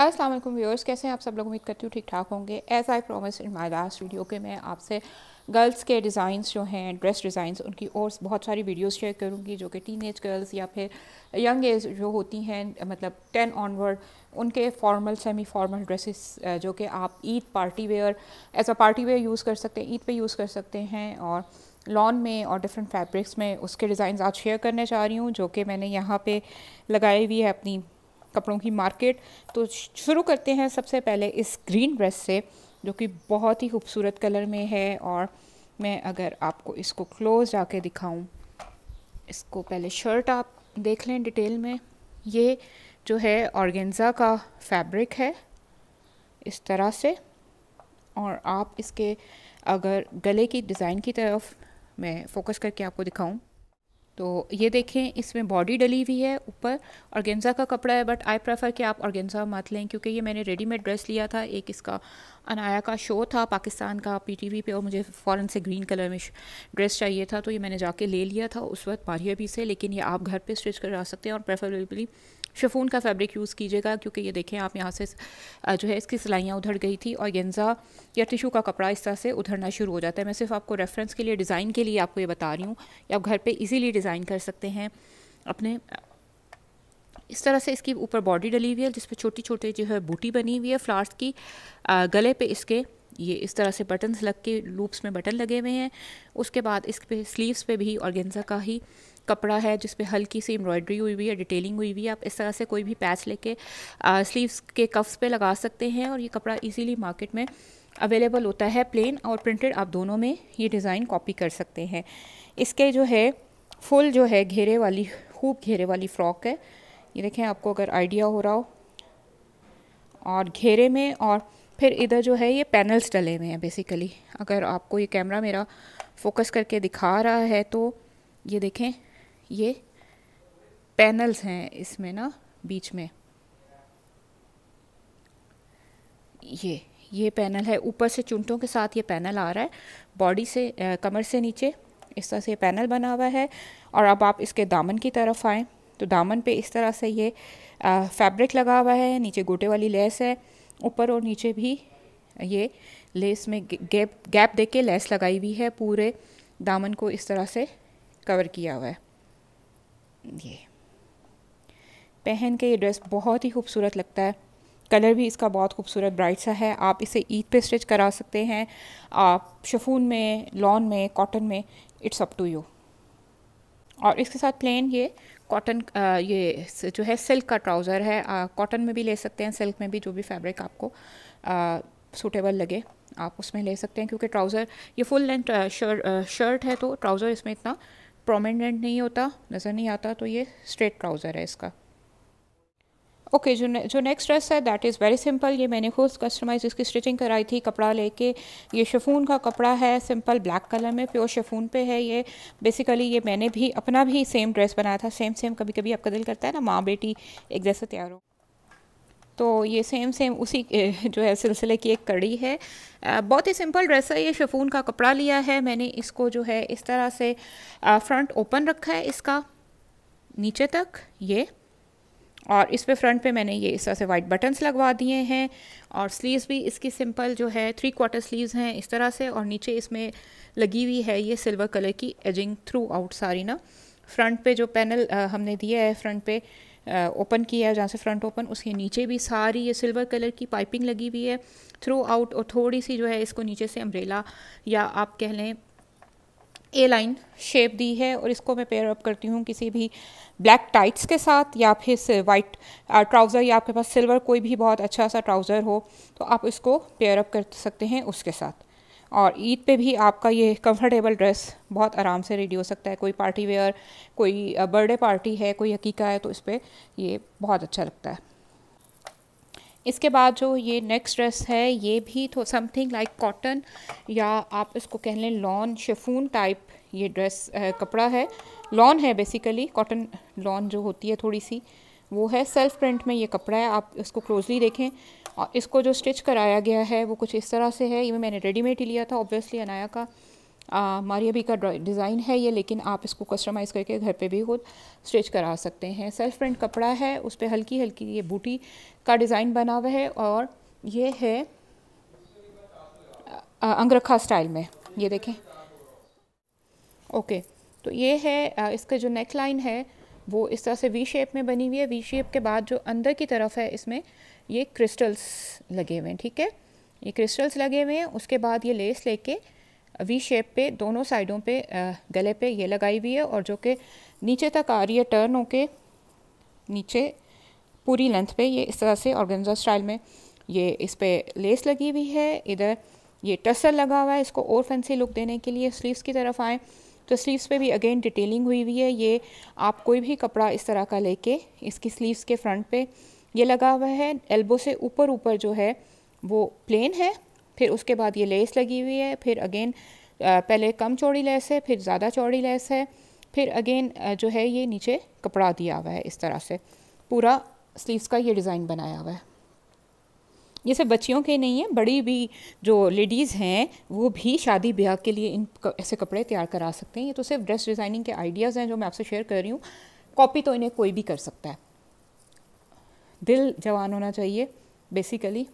अस्सलाम वालेकुम व्यूअर्स कैसे हैं आप सब लोग उम्मीद करती हूँ ठीक ठाक होंगे as I promise in my last video के मैं आपसे गर्ल्स के डिज़ाइंस जो हैं ड्रेस डिज़ाइंस उनकी और बहुत सारी वीडियोस शेयर करूँगी जो कि टीन एज गर्ल्स या फिर यंग एज जो होती हैं मतलब टेन ऑनवर्ड उनके फॉर्मल सेमी फॉर्मल ड्रेसेस जो कि आप Eid party wear as a party wear use कर सकते हैं ईद पे यूज़ कर सकते हैं और लॉन में और डिफरेंट फैब्रिक्स में उसके डिज़ाइन आज शेयर करने जा रही हूँ जो कि मैंने यहाँ पर लगाई हुई है अपनी कपड़ों की मार्केट तो शुरू करते हैं सबसे पहले इस ग्रीन ड्रेस से जो कि बहुत ही खूबसूरत कलर में है और मैं अगर आपको इसको क्लोज जाके दिखाऊं इसको पहले शर्ट आप देख लें डिटेल में ये जो है ऑर्गेंजा का फैब्रिक है इस तरह से और आप इसके अगर गले की डिज़ाइन की तरफ मैं फोकस करके आपको दिखाऊं तो ये देखें इसमें बॉडी डली हुई है ऊपर ऑर्गेन्जा का कपड़ा है बट आई प्रेफर कि आप ऑर्गेन्जा मत लें क्योंकि ये मैंने रेडीमेड ड्रेस लिया था एक इसका अनाया का शो था पाकिस्तान का पीटीवी पे और मुझे फ़ौरन से ग्रीन कलर में ड्रेस चाहिए था तो ये मैंने जाके ले लिया था उस वक्त पारिया भी से लेकिन ये आप घर पे स्टिच करा सकते हैं और प्रेफरेबली शफून का फैब्रिक यूज़ कीजिएगा क्योंकि ये देखें आप यहाँ से जो है इसकी सिलाइयाँ उधर गई थी और गेंजा या टिशू का कपड़ा इस तरह से उधरना शुरू हो जाता है मैं सिर्फ आपको रेफरेंस के लिए डिज़ाइन के लिए आपको ये बता रही हूँ कि आप घर पर ईज़िली डिज़ाइन कर सकते हैं अपने इस तरह से इसकी ऊपर बॉडी डली हुई है जिस पर छोटी छोटी जो है बूटी बनी हुई है फ्लावर्स की आ, गले पे इसके ये इस तरह से बटन्स लग के लूप्स में बटन लगे हुए हैं उसके बाद इस पे स्लीव्स पे भी ऑर्गेंजा का ही कपड़ा है जिसपे हल्की सी एम्ब्रॉयडरी हुई हुई है डिटेलिंग हुई हुई है आप इस तरह से कोई भी पैच लेके स्लीव्स के कफ्स पे लगा सकते हैं और ये कपड़ा इजीली मार्केट में अवेलेबल होता है प्लेन और प्रिंटेड आप दोनों में ये डिज़ाइन कॉपी कर सकते हैं इसके जो है फुल जो है घेरे वाली खूब घेरे वाली फ़्रॉक है ये देखें आपको अगर आइडिया हो रहा हो और घेरे में और फिर इधर जो है ये पैनल्स डले हुए हैं बेसिकली अगर आपको ये कैमरा मेरा फोकस करके दिखा रहा है तो ये देखें ये पैनल्स हैं इसमें ना बीच में ये ये पैनल है ऊपर से चुनटों के साथ ये पैनल आ रहा है बॉडी से आ, कमर से नीचे इस तरह से ये पैनल बना हुआ है और अब आप इसके दामन की तरफ आएँ तो दामन पे इस तरह से ये फैब्रिक लगा हुआ है नीचे गोटे वाली लेस है ऊपर और नीचे भी ये लेस में गैप गैप दे के लेस लगाई हुई है पूरे दामन को इस तरह से कवर किया हुआ है ये पहन के ये ड्रेस बहुत ही खूबसूरत लगता है कलर भी इसका बहुत खूबसूरत ब्राइट सा है आप इसे ईद पे स्टिच करा सकते हैं आप शफून में लॉन में कॉटन में इट्स अप टू यू और इसके साथ प्लेन ये कॉटन uh, ये जो है सिल्क का ट्राउज़र है कॉटन uh, में भी ले सकते हैं सिल्क में भी जो भी फैब्रिक आपको सूटेबल uh, लगे आप उसमें ले सकते हैं क्योंकि ट्राउज़र ये फुल लेंथ शर्ट है तो ट्राउज़र इसमें इतना प्रोमिनेंट नहीं होता नज़र नहीं आता तो ये स्ट्रेट ट्राउज़र है इसका ओके जो ने, जो नेक्स्ट ड्रेस है दैट इज़ वेरी सिंपल ये मैंने खुद कस्टमाइज इसकी स्टिचिंग कराई थी कपड़ा लेके ये शेफून का कपड़ा है सिंपल ब्लैक कलर में प्योर शेफून पे है ये बेसिकली ये मैंने भी अपना भी सेम ड्रेस बनाया था सेम सेम कभी कभी आपका दिल करता है ना माँ बेटी एक जैसे तैयार हो तो ये सेम सेम उसी जो है सिलसिले की एक कड़ी है बहुत ही सिंपल ड्रेस है ये शेफून का कपड़ा लिया है मैंने इसको जो है इस तरह से फ्रंट ओपन रखा है इसका नीचे तक ये और इस पे फ्रंट पे मैंने ये इस तरह से वाइट बटन्स लगवा दिए हैं और स्लीव्स भी इसकी सिंपल जो है थ्री क्वार्टर स्लीव्स हैं इस तरह से और नीचे इसमें लगी हुई है ये सिल्वर कलर की एजिंग थ्रू आउट सारी ना फ्रंट पे जो पैनल हमने दिया है फ्रंट पे ओपन किया है जहाँ से फ्रंट ओपन उसके नीचे भी सारी ये सिल्वर कलर की पाइपिंग लगी हुई है थ्रू आउट और थोड़ी सी जो है इसको नीचे से अम्ब्रेला या आप कह लें ए लाइन शेप दी है और इसको मैं पेयर अप करती हूँ किसी भी ब्लैक टाइट्स के साथ या फिर वाइट ट्राउज़र या आपके पास सिल्वर कोई भी बहुत अच्छा सा ट्राउज़र हो तो आप इसको पेयर अप कर सकते हैं उसके साथ और ईद पे भी आपका ये कंफर्टेबल ड्रेस बहुत आराम से रेडी हो सकता है कोई पार्टी वेयर कोई बर्थडे पार्टी है कोई हकीका है तो इस पर ये बहुत अच्छा लगता है इसके बाद जो ये नेक्स्ट ड्रेस है ये भी तो समथिंग लाइक कॉटन या आप इसको कह लें लॉन शेफून टाइप ये ड्रेस कपड़ा है लॉन है बेसिकली कॉटन लॉन जो होती है थोड़ी सी वो है सेल्फ प्रिंट में ये कपड़ा है आप इसको क्लोजली देखें और इसको जो स्टिच कराया गया है वो कुछ इस तरह से है ये मैंने रेडीमेड ही लिया था ऑब्वियसली अनाया का भी का डिज़ाइन है ये लेकिन आप इसको कस्टमाइज़ करके घर पे भी खुद स्टिच करा सकते हैं सेल्फ प्रिंट कपड़ा है उस पर हल्की हल्की ये बूटी का डिज़ाइन बना हुआ है और ये है अंगरखा स्टाइल में ये देखें ओके तो ये है इसका जो नेक लाइन है वो इस तरह से वी शेप में बनी हुई है वी शेप के बाद जो अंदर की तरफ है इसमें ये क्रिस्टल्स लगे हुए हैं ठीक है ये क्रिस्टल्स लगे हुए हैं उसके बाद ये लेस लेके वी शेप पे दोनों साइडों पे गले पे ये लगाई हुई है और जो कि नीचे तक आ रही है टर्न हो के नीचे पूरी लेंथ पे ये इस तरह से ऑर्गेन्जा स्टाइल में ये इस पर लेस लगी हुई है इधर ये टसल लगा हुआ है इसको और फैंसी लुक देने के लिए स्लीव्स की तरफ आएँ तो स्लीव्स पे भी अगेन डिटेलिंग हुई हुई है ये आप कोई भी कपड़ा इस तरह का लेके इसकी स्लीव्स के फ्रंट पे ये लगा हुआ है एल्बो से ऊपर ऊपर जो है वो प्लेन है फिर उसके बाद ये लेस लगी हुई है फिर अगेन पहले कम चौड़ी लेस है फिर ज़्यादा चौड़ी लेस है फिर अगेन जो है ये नीचे कपड़ा दिया हुआ है इस तरह से पूरा स्लीव्स का ये डिज़ाइन बनाया हुआ है ये सब बच्चियों के नहीं है बड़ी भी जो लेडीज़ हैं वो भी शादी ब्याह के लिए इन ऐसे कपड़े तैयार करा सकते हैं ये तो सिर्फ ड्रेस डिज़ाइनिंग के आइडियाज़ हैं जो मैं आपसे शेयर कर रही हूँ कॉपी तो इन्हें कोई भी कर सकता है दिल जवान होना चाहिए बेसिकली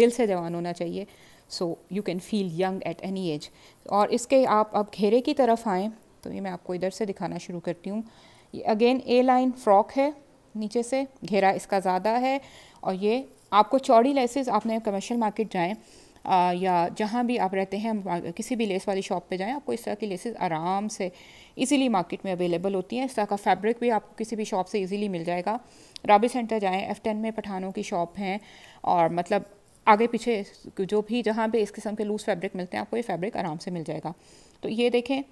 दिल से जवान होना चाहिए so you can feel young at any age और इसके आप अब घेरे की तरफ आएँ तो ये मैं आपको इधर से दिखाना शुरू करती हूँ ये अगेन ए लाइन फ्रॉक है नीचे से घेरा इसका ज़्यादा है और ये आपको चौड़ी लेसेस आपने कमर्शियल मार्केट जाएँ या जहाँ भी आप रहते हैं किसी भी लेस वाली शॉप पे जाएं आपको इस तरह की लेसेस आराम से इजीली मार्केट में अवेलेबल होती हैं इस तरह का फैब्रिक भी आपको किसी भी शॉप से इजीली मिल जाएगा राबी सेंटर जाएं एफ़ टेन में पठानों की शॉप हैं और मतलब आगे पीछे जो भी जहाँ भी इस किस्म के लूज़ फैब्रिक मिलते हैं आपको ये फैब्रिक आराम से मिल जाएगा तो ये देखें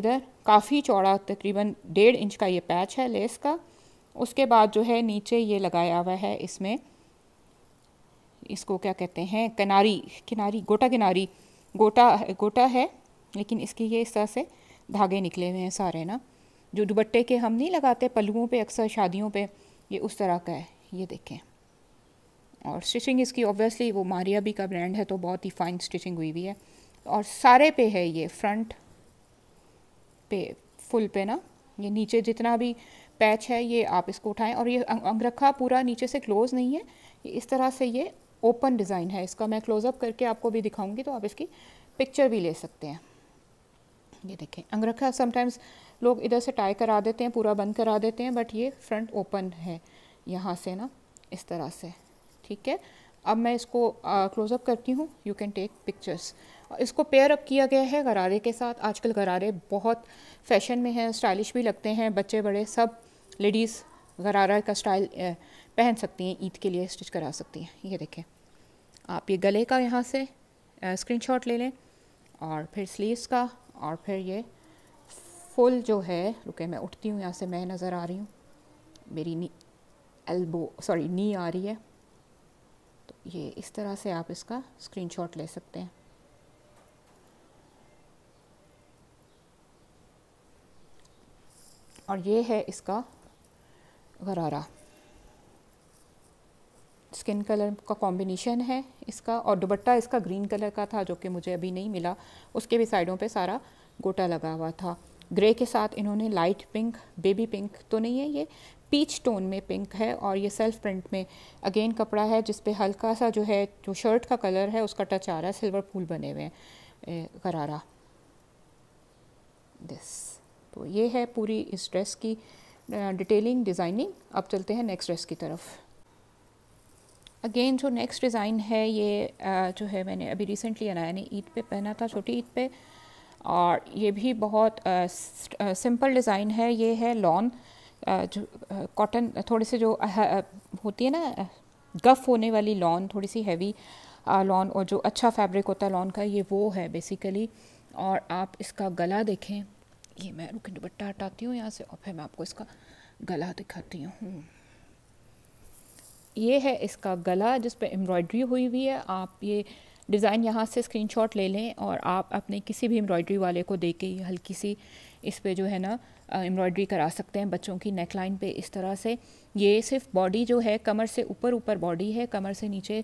इधर काफ़ी चौड़ा तकरीबन डेढ़ इंच का ये पैच है लेस का उसके बाद जो है नीचे ये लगाया हुआ है इसमें इसको क्या कहते हैं किनारी किनारी गोटा किनारी गोटा गोटा है लेकिन इसके ये इस तरह से धागे निकले हुए हैं सारे ना जो दुबट्टे के हम नहीं लगाते पलुओं पे अक्सर शादियों पे ये उस तरह का है ये देखें और स्टिचिंग इसकी ऑब्वियसली वो मारिया भी का ब्रांड है तो बहुत ही फाइन स्टिचिंग हुई हुई है और सारे पे है ये फ्रंट पे फुल पे ना ये नीचे जितना भी पैच है ये आप इसको उठाएं और ये अंगरखा पूरा नीचे से क्लोज़ नहीं है इस तरह से ये ओपन डिज़ाइन है इसका मैं क्लोज़अप करके आपको भी दिखाऊंगी तो आप इसकी पिक्चर भी ले सकते हैं ये देखें अंगरखा समटाइम्स लोग इधर से टाई करा देते हैं पूरा बंद करा देते हैं बट ये फ्रंट ओपन है यहाँ से ना इस तरह से ठीक है अब मैं इसको क्लोज़अप करती हूँ यू कैन टेक पिक्चर्स इसको पेयर अप किया गया है गरारे के साथ आजकल गरारे बहुत फैशन में हैं स्टाइलिश भी लगते हैं बच्चे बड़े सब लेडीज़ गरारा का स्टाइल पहन सकती हैं ईद के लिए स्टिच करा सकती हैं ये देखें आप ये गले का यहाँ से शॉट ले लें और फिर स्लीव्स का और फिर ये फुल जो है रुके मैं उठती हूँ यहाँ से मैं नज़र आ रही हूँ मेरी नी एल्बो सॉरी नी आ रही है तो ये इस तरह से आप इसका स्क्रीनशॉट ले सकते हैं और ये है इसका गरारा स्किन कलर का कॉम्बिनेशन है इसका और दुपट्टा इसका ग्रीन कलर का था जो कि मुझे अभी नहीं मिला उसके भी साइडों पे सारा गोटा लगा हुआ था ग्रे के साथ इन्होंने लाइट पिंक बेबी पिंक तो नहीं है ये पीच टोन में पिंक है और ये सेल्फ प्रिंट में अगेन कपड़ा है जिस पे हल्का सा जो है जो शर्ट का कलर है उसका टच आ रहा है सिल्वर फूल बने हुए हैं करारा दिस तो ये है पूरी इस ड्रेस की डिटेलिंग डिज़ाइनिंग अब चलते हैं नेक्स्ट ड्रेस की तरफ अगेन जो नेक्स्ट डिज़ाइन है ये आ, जो है मैंने अभी रिसेंटली आना यानी ईद पे पहना था छोटी ईद पे और ये भी बहुत आ, सिंपल डिज़ाइन है ये है लॉन जो कॉटन थोड़े से जो होती है ना गफ़ होने वाली लॉन थोड़ी सी हैवी लॉन और जो अच्छा फैब्रिक होता है लॉन का ये वो है बेसिकली और आप इसका गला देखें ये मैं रुकिन दुपट्टा हटाती हूँ यहाँ से और फिर मैं आपको इसका गला दिखाती हूँ ये है इसका गला जिस पर एम्ब्रॉयड्री हुई हुई है आप ये डिज़ाइन यहाँ से स्क्रीनशॉट ले लें और आप अपने किसी भी एम्ब्रॉयड्री वाले को दे के हल्की सी इस पर जो है ना एम्ब्रॉयड्री करा सकते हैं बच्चों की नेक लाइन पर इस तरह से ये सिर्फ बॉडी जो है कमर से ऊपर ऊपर बॉडी है कमर से नीचे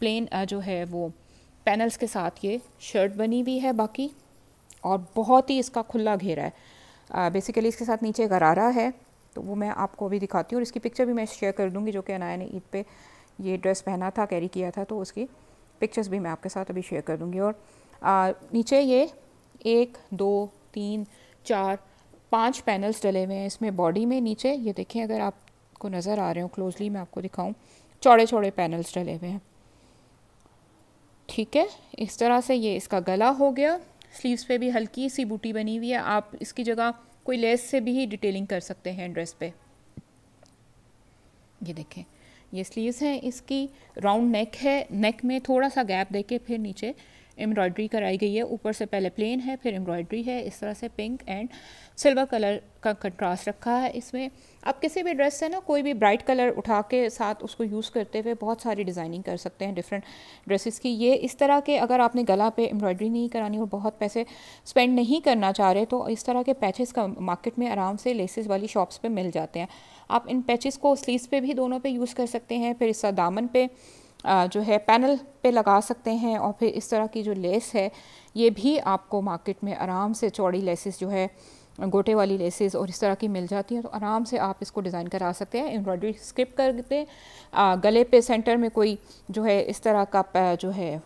प्लेन जो है वो पैनल्स के साथ ये शर्ट बनी हुई है बाकी और बहुत ही इसका खुला घेरा है बेसिकली इसके साथ नीचे गरारा है तो वो मैं आपको अभी दिखाती हूँ और इसकी पिक्चर भी मैं शेयर कर दूँगी जो कि अनाया ने ईद पे ये ड्रेस पहना था कैरी किया था तो उसकी पिक्चर्स भी मैं आपके साथ अभी शेयर कर दूँगी और आ, नीचे ये एक दो तीन चार पाँच पैनल्स डले हुए हैं इसमें बॉडी में नीचे ये देखें अगर आपको नज़र आ रहे हो क्लोजली मैं आपको दिखाऊँ चौड़े चौड़े पैनल्स डले हुए हैं ठीक है इस तरह से ये इसका गला हो गया स्लीव्स पे भी हल्की सी बूटी बनी हुई है आप इसकी जगह कोई लेस से भी डिटेलिंग कर सकते हैं ड्रेस पे ये देखें ये स्लीव्स हैं इसकी राउंड नेक है नेक में थोड़ा सा गैप देके फिर नीचे एम्ब्रॉयड्री कराई गई है ऊपर से पहले प्लेन है फिर एम्ब्रॉयड्री है इस तरह से पिंक एंड सिल्वर कलर का कंट्रास्ट रखा है इसमें आप किसी भी ड्रेस से ना कोई भी ब्राइट कलर उठा के साथ उसको यूज़ करते हुए बहुत सारी डिज़ाइनिंग कर सकते हैं डिफरेंट ड्रेसेस की ये इस तरह के अगर आपने गला पे एम्ब्रॉयड्री नहीं करानी और बहुत पैसे स्पेंड नहीं करना चाह रहे तो इस तरह के पैचेस का मार्केट में आराम से लेसेस वाली शॉप्स पर मिल जाते हैं आप इन पैचेस को स्लीव्स पे भी दोनों पे यूज़ कर सकते हैं फिर इस दामन पर जो है पैनल पे लगा सकते हैं और फिर इस तरह की जो लेस है ये भी आपको मार्केट में आराम से चौड़ी लेसेस जो है गोटे वाली लेसेस और इस तरह की मिल जाती हैं तो आराम से आप इसको डिज़ाइन करा सकते हैं एम्ब्रॉयडरी स्किप कर दें गले पे सेंटर में कोई जो है इस तरह का जो है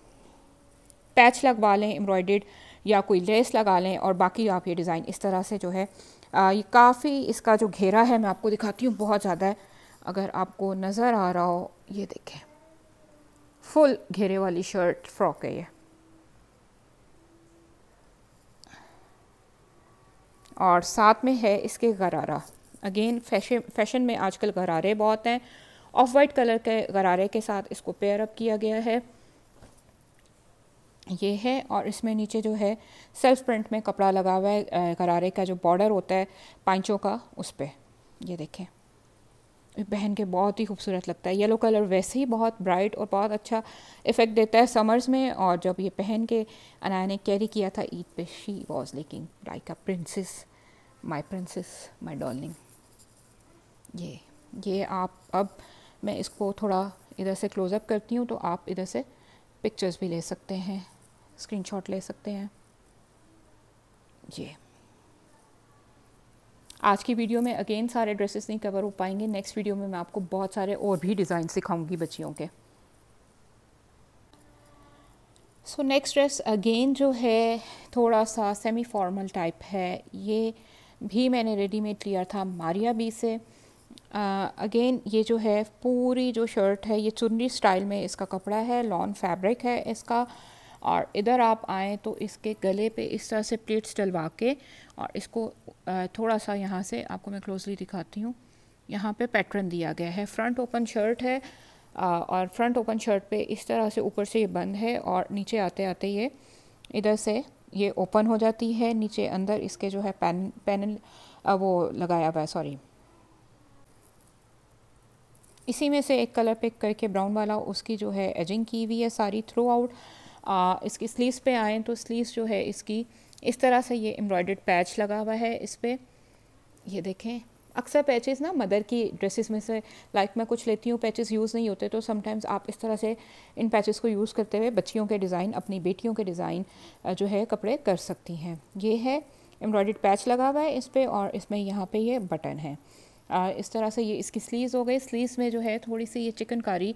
पैच लगवा लें एम्ब्रॉयड या कोई लेस लगा लें और बाकी आप ये डिज़ाइन इस तरह से जो है आ, ये काफ़ी इसका जो घेरा है मैं आपको दिखाती हूँ बहुत ज़्यादा है अगर आपको नज़र आ रहा हो ये देखें फुल घेरे वाली शर्ट फ्रॉक है ये और साथ में है इसके गरारा अगेन फैशन फैशन में आजकल गरारे बहुत हैं ऑफ वाइट कलर के गरारे के साथ इसको पेयर अप किया गया है ये है और इसमें नीचे जो है सेल्फ प्रिंट में कपड़ा लगा हुआ है गरारे का जो बॉर्डर होता है पांचों का उस पर ये देखें पहन के बहुत ही खूबसूरत लगता है येलो कलर वैसे ही बहुत ब्राइट और बहुत अच्छा इफ़ेक्ट देता है समर्स में और जब ये पहन के अनाया ने कैरी किया था ईद पे शी वॉज लेकिन like a princess my princess my darling ये ये आप अब मैं इसको थोड़ा इधर से क्लोज़अप करती हूँ तो आप इधर से पिक्चर्स भी ले सकते हैं स्क्रीनशॉट ले सकते हैं जी आज की वीडियो में अगेन सारे ड्रेसेस नहीं कवर हो पाएंगे नेक्स्ट वीडियो में मैं आपको बहुत सारे और भी डिज़ाइन सिखाऊंगी बच्चियों के सो नेक्स्ट ड्रेस अगेन जो है थोड़ा सा सेमी फॉर्मल टाइप है ये भी मैंने रेडीमेड लिया था मारिया बी से अगेन uh, ये जो है पूरी जो शर्ट है ये चुनरी स्टाइल में इसका कपड़ा है लॉन फैब्रिक है इसका और इधर आप आएँ तो इसके गले पे इस तरह से प्लेट्स डलवा के और इसको थोड़ा सा यहाँ से आपको मैं क्लोजली दिखाती हूँ यहाँ पे पैटर्न दिया गया है फ्रंट ओपन शर्ट है और फ्रंट ओपन शर्ट पे इस तरह से ऊपर से ये बंद है और नीचे आते आते ये इधर से ये ओपन हो जाती है नीचे अंदर इसके जो है पैन पैनल वो लगाया हुआ है सॉरी इसी में से एक कलर पिक करके ब्राउन वाला उसकी जो है एजिंग की हुई है सारी थ्रू आउट आ, इसकी स्लीव्स पे आएँ तो स्लीव्स जो है इसकी इस तरह से ये एम्ब्रॉयडर्ड पैच लगा हुआ है इस पर ये देखें अक्सर पैचेस ना मदर की ड्रेसेस में से लाइक मैं कुछ लेती हूँ पैचेस यूज़ नहीं होते तो समटाइम्स आप इस तरह से इन पैचेस को यूज़ करते हुए बच्चियों के डिज़ाइन अपनी बेटियों के डिज़ाइन जो है कपड़े कर सकती हैं ये है एम्ब्रॉयड पैच लगा हुआ है इस पर और इसमें यहाँ पे ये बटन है इस तरह से ये इसकी स्लीव्स हो गई स्लीव्स में जो है थोड़ी सी ये चिकनकारी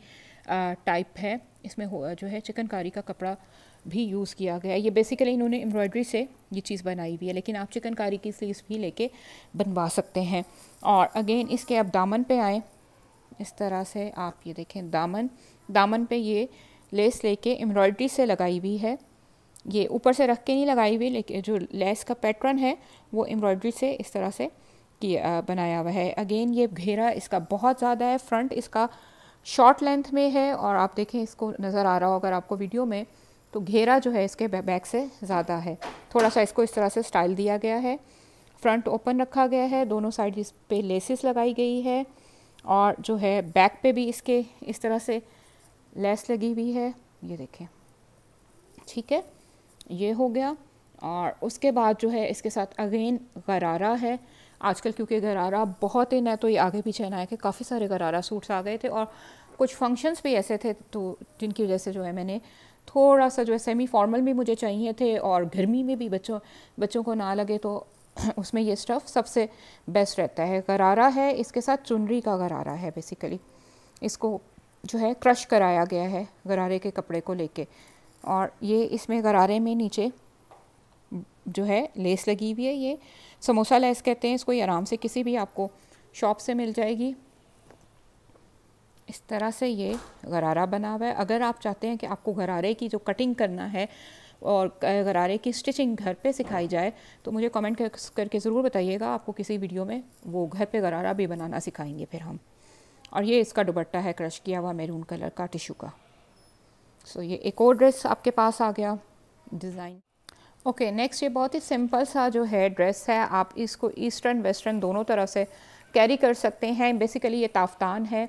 टाइप है इसमें हो जो है चिकनकारी का कपड़ा भी यूज़ किया गया है ये बेसिकली इन्होंने एम्ब्रॉयडरी से ये चीज़ बनाई हुई है लेकिन आप चिकनकारी की स्लीव्स भी लेके बनवा सकते हैं और अगेन इसके आप दामन पे आए इस तरह से आप ये देखें दामन दामन पे ये लेस लेके एम्ब्रॉयड्री से लगाई हुई है ये ऊपर से रख के नहीं लगाई हुई लेकिन जो लेस का पैटर्न है वो एम्ब्रॉयड्री से इस तरह से किया बनाया हुआ है अगेन ये घेरा इसका बहुत ज़्यादा है फ्रंट इसका शॉर्ट लेंथ में है और आप देखें इसको नज़र आ रहा हो अगर आपको वीडियो में तो घेरा जो है इसके बैक से ज़्यादा है थोड़ा सा इसको इस तरह से स्टाइल दिया गया है फ्रंट ओपन रखा गया है दोनों साइड इस पर लेसिस लगाई गई है और जो है बैक पे भी इसके इस तरह से लेस लगी हुई है ये देखें ठीक है ये हो गया और उसके बाद जो है इसके साथ अगेन गरारा है आजकल क्योंकि गरारा बहुत ही न तो ये आगे पीछे ना है कि काफ़ी सारे गरारा सूट्स आ गए थे और कुछ फंक्शंस भी ऐसे थे तो जिनकी वजह से जो है मैंने थोड़ा सा जो है सेमी फॉर्मल भी मुझे चाहिए थे और गर्मी में भी बच्चों बच्चों को ना लगे तो उसमें ये स्टफ़ सबसे बेस्ट रहता है गरारा है इसके साथ चुनरी का गरारा है बेसिकली इसको जो है क्रश कराया गया है गरारे के कपड़े को लेके और ये इसमें गरारे में नीचे जो है लेस लगी हुई है ये समोसा लैस कहते हैं इसको ये आराम से किसी भी आपको शॉप से मिल जाएगी इस तरह से ये गरारा बना हुआ है अगर आप चाहते हैं कि आपको गरारे की जो कटिंग करना है और गरारे की स्टिचिंग घर पे सिखाई जाए तो मुझे कमेंट करके ज़रूर बताइएगा आपको किसी वीडियो में वो घर पे गरारा भी बनाना सिखाएंगे फिर हम और ये इसका दुबट्टा है क्रश किया हुआ मेरून कलर का टिशू का सो ये एक और ड्रेस आपके पास आ गया डिज़ाइन ओके okay, नेक्स्ट ये बहुत ही सिंपल सा जो है ड्रेस है आप इसको ईस्टर्न वेस्टर्न दोनों तरह से कैरी कर सकते हैं बेसिकली ये ताफ्तान है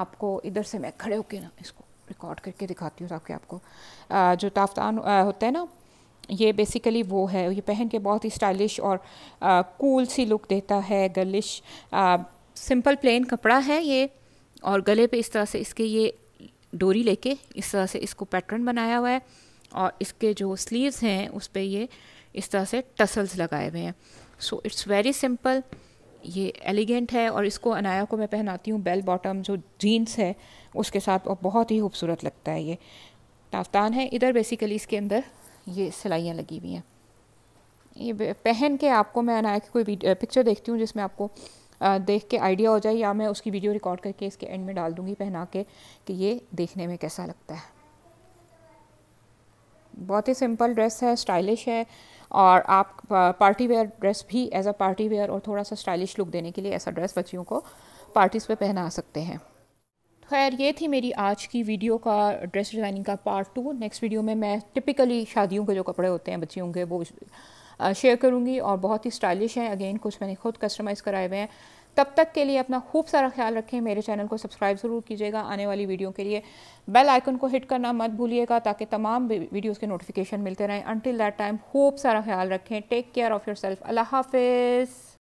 आपको इधर से मैं खड़े होके ना इसको रिकॉर्ड करके दिखाती हूँ ताकि आपको आ, जो ताफ्तान होता है ना ये बेसिकली वो है ये पहन के बहुत ही स्टाइलिश और आ, कूल सी लुक देता है गर्लिश सिंपल प्लेन कपड़ा है ये और गले पे इस तरह से इसके ये डोरी लेके इस तरह से इसको पैटर्न बनाया हुआ है और इसके जो स्लीव्स हैं उस पर ये इस तरह से टसल्स लगाए हुए हैं सो इट्स वेरी सिंपल ये एलिगेंट है और इसको अनाया को मैं पहनाती हूँ बेल बॉटम जो जीन्स है उसके साथ और बहुत ही खूबसूरत लगता है ये ताफ्तान है इधर बेसिकली इसके अंदर ये सिलाइयाँ लगी हुई हैं ये पहन के आपको मैं अनाया की कोई पिक्चर देखती हूँ जिसमें आपको देख के आइडिया हो जाए या मैं उसकी वीडियो रिकॉर्ड करके इसके एंड में डाल दूँगी पहना के कि ये देखने में कैसा लगता है बहुत ही सिंपल ड्रेस है स्टाइलिश है और आप पार्टी वेयर ड्रेस भी एज अ पार्टी वेयर और थोड़ा सा स्टाइलिश लुक देने के लिए ऐसा ड्रेस बच्चियों को पार्टीज़ पे पहना सकते हैं खैर ये थी मेरी आज की वीडियो का ड्रेस डिज़ाइनिंग का पार्ट टू नेक्स्ट वीडियो में मैं टिपिकली शादियों के जो कपड़े होते हैं बच्चियों के वो शेयर uh, करूँगी और बहुत ही स्टाइलिश हैं अगेन कुछ मैंने खुद कस्टमाइज़ कराए हुए हैं तब तक के लिए अपना खूब सारा ख्याल रखें मेरे चैनल को सब्सक्राइब ज़रूर कीजिएगा आने वाली वीडियो के लिए बेल आइकन को हिट करना मत भूलिएगा ताकि तमाम वीडियोज़ के नोटिफिकेशन मिलते रहें अनटिल दैट टाइम खूब सारा ख्याल रखें take care of yourself अल्लाह हाफिज़